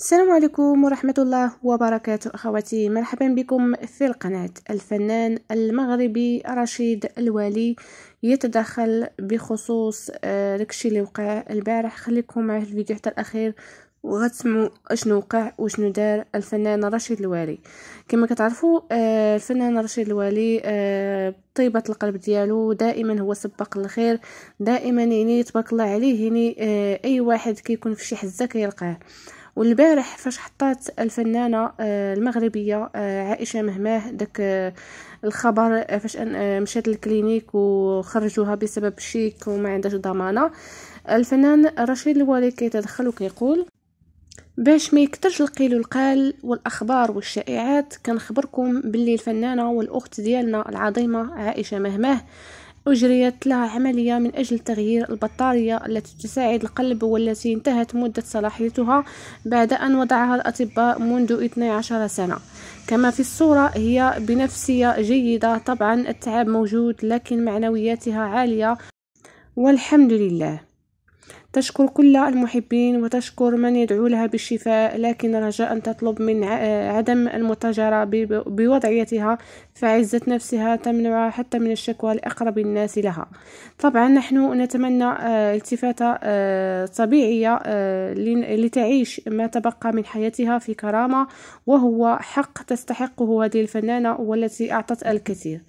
السلام عليكم ورحمة الله وبركاته أخواتي مرحبا بكم في القناة الفنان المغربي رشيد الوالي يتدخل بخصوص داكشي آه، اللي وقع البارح خليكم مع في الفيديو حتى الأخير وغتسمعوا اشنو وقع وشنو دار الفنان رشيد الوالي كما كتعرفوا آه، الفنان رشيد الوالي آه، طيبة القلب ديالو دائما هو سباق الخير دائما يعني تبارك الله عليه يعني اي واحد كيكون في شي حزه كيلقاه والبارح فاش حطات الفنانه آه، المغربيه آه، عائشه مهماه داك آه، الخبر فاش مشات الكلينيك وخرجوها بسبب شيك وما عندهاش ضمانه الفنان رشيد الوالي كيتدخل وكيقول باش ما يكترش القيل والقال والاخبار والشائعات كنخبركم باللي الفنانه والاخت ديالنا العظيمه عائشه مهماه أجريت لها عملية من أجل تغيير البطارية التي تساعد القلب والتي انتهت مدة صلاحيتها بعد أن وضعها الأطباء منذ 12 سنة كما في الصورة هي بنفسية جيدة طبعا التعب موجود لكن معنوياتها عالية والحمد لله تشكر كل المحبين وتشكر من يدعو لها بالشفاء لكن رجاء تطلب من عدم المتجرة بوضعيتها فعزة نفسها تمنعها حتى من الشكوى لأقرب الناس لها طبعا نحن نتمنى آه، التفاتة آه، طبيعية آه، لتعيش ما تبقى من حياتها في كرامة وهو حق تستحقه هذه الفنانة والتي أعطت الكثير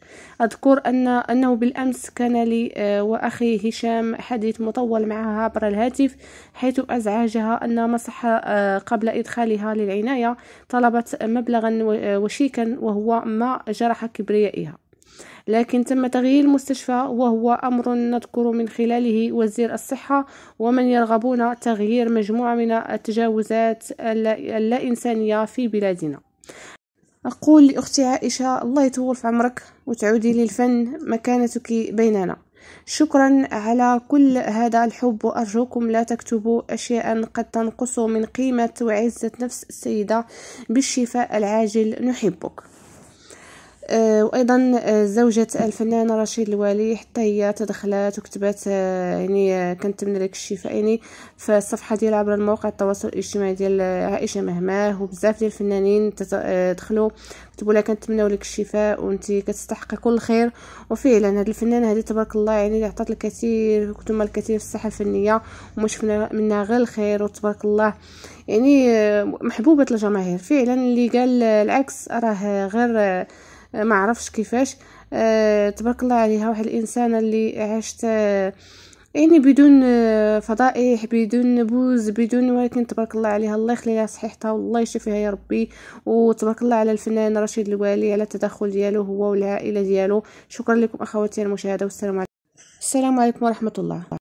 أذكر أن أنه بالأمس كان لي وأخي هشام حديث مطول معها عبر الهاتف حيث أزعجها أن مصح آه، قبل إدخالها للعناية طلبت مبلغا آه، وشيكا وهو ما جرح كبريائها لكن تم تغيير المستشفى وهو أمر نذكر من خلاله وزير الصحة ومن يرغبون تغيير مجموعة من التجاوزات اللا إنسانية في بلادنا أقول لأختي عائشة الله يطول في عمرك وتعودي للفن مكانتك بيننا شكرا على كل هذا الحب وأرجوكم لا تكتبوا أشياء قد تنقص من قيمة وعزة نفس السيدة بالشفاء العاجل نحبك آه، وايضا آه، زوجة الفنان رشيد الوالي حتى هي تدخلات وكتبات آه، يعني كنتمنى لك الشفاء يعني في الصفحه ديالها عبر الموقع التواصل الاجتماعي ديال عائشه مهماه وبزاف ديال الفنانين دخلوا كتبوا لها كنتمنوا لك الشفاء وانت كتستحقي كل خير وفعلا هذه الفنانه هذه تبارك الله يعني اللي عطات الكثير كتب الكثير في الصحه الفنيه وما شفنا منها غير الخير وتبارك الله يعني محبوبه الجماهير فعلا اللي قال العكس راه غير آه، ما عرفش كيفاش آه، تبارك الله عليها واحد الانسانه اللي عاشت آه، يعني بدون فضائح بدون نبوز بدون ولكن تبارك الله عليها الله يخلي لها صحيحتها والله يشفيها يا ربي وتبارك الله على الفنان رشيد الوالي على التدخل ديالو هو والعائله ديالو شكرا لكم اخواتي المشاهده والسلام عليكم السلام عليكم ورحمه الله